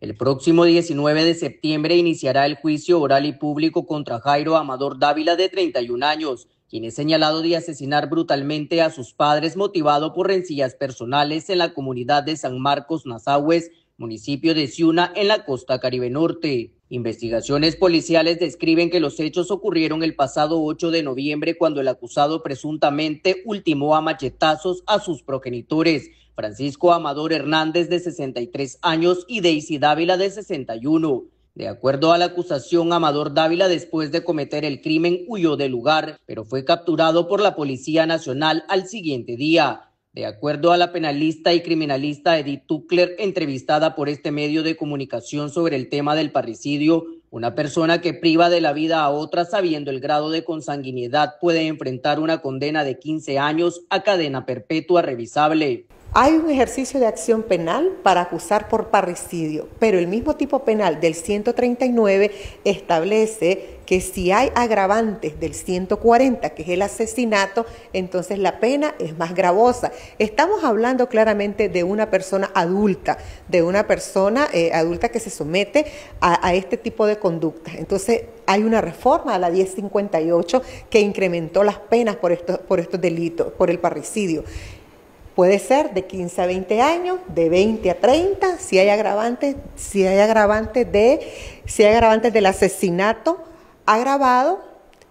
El próximo 19 de septiembre iniciará el juicio oral y público contra Jairo Amador Dávila de 31 años, quien es señalado de asesinar brutalmente a sus padres motivado por rencillas personales en la comunidad de San Marcos Nazahues, municipio de Ciuna, en la costa Caribe Norte. Investigaciones policiales describen que los hechos ocurrieron el pasado 8 de noviembre cuando el acusado presuntamente ultimó a machetazos a sus progenitores, Francisco Amador Hernández de 63 años y Daisy Dávila de 61. De acuerdo a la acusación, Amador Dávila después de cometer el crimen huyó del lugar, pero fue capturado por la Policía Nacional al siguiente día. De acuerdo a la penalista y criminalista Edith Tuckler, entrevistada por este medio de comunicación sobre el tema del parricidio, una persona que priva de la vida a otra sabiendo el grado de consanguinidad puede enfrentar una condena de 15 años a cadena perpetua revisable. Hay un ejercicio de acción penal para acusar por parricidio, pero el mismo tipo penal del 139 establece que si hay agravantes del 140, que es el asesinato, entonces la pena es más gravosa. Estamos hablando claramente de una persona adulta, de una persona eh, adulta que se somete a, este tipo de conductas. Entonces hay una reforma a la 1058 que incrementó las penas por estos, por estos delitos, por el parricidio. Puede ser de 15 a 20 años, de 20 a 30, si hay agravantes, si hay agravantes de, si agravantes del asesinato agravado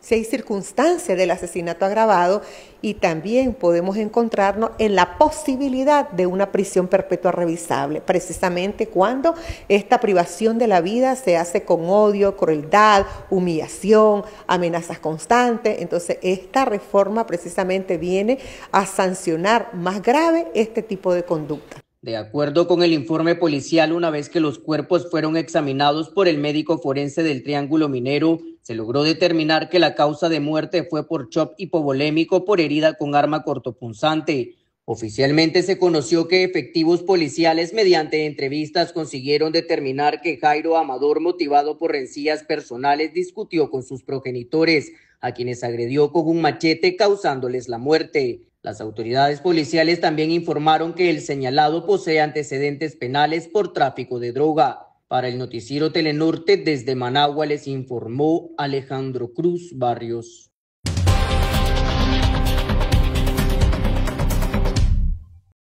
si hay circunstancias del asesinato agravado y también podemos encontrarnos en la posibilidad de una prisión perpetua revisable, precisamente cuando esta privación de la vida se hace con odio, crueldad, humillación, amenazas constantes. Entonces, esta reforma precisamente viene a sancionar más grave este tipo de conducta. De acuerdo con el informe policial, una vez que los cuerpos fueron examinados por el médico forense del Triángulo Minero, se logró determinar que la causa de muerte fue por chop hipovolémico por herida con arma cortopunzante. Oficialmente se conoció que efectivos policiales mediante entrevistas consiguieron determinar que Jairo Amador, motivado por rencillas personales, discutió con sus progenitores, a quienes agredió con un machete causándoles la muerte. Las autoridades policiales también informaron que el señalado posee antecedentes penales por tráfico de droga. Para el noticiero Telenorte desde Managua les informó Alejandro Cruz Barrios.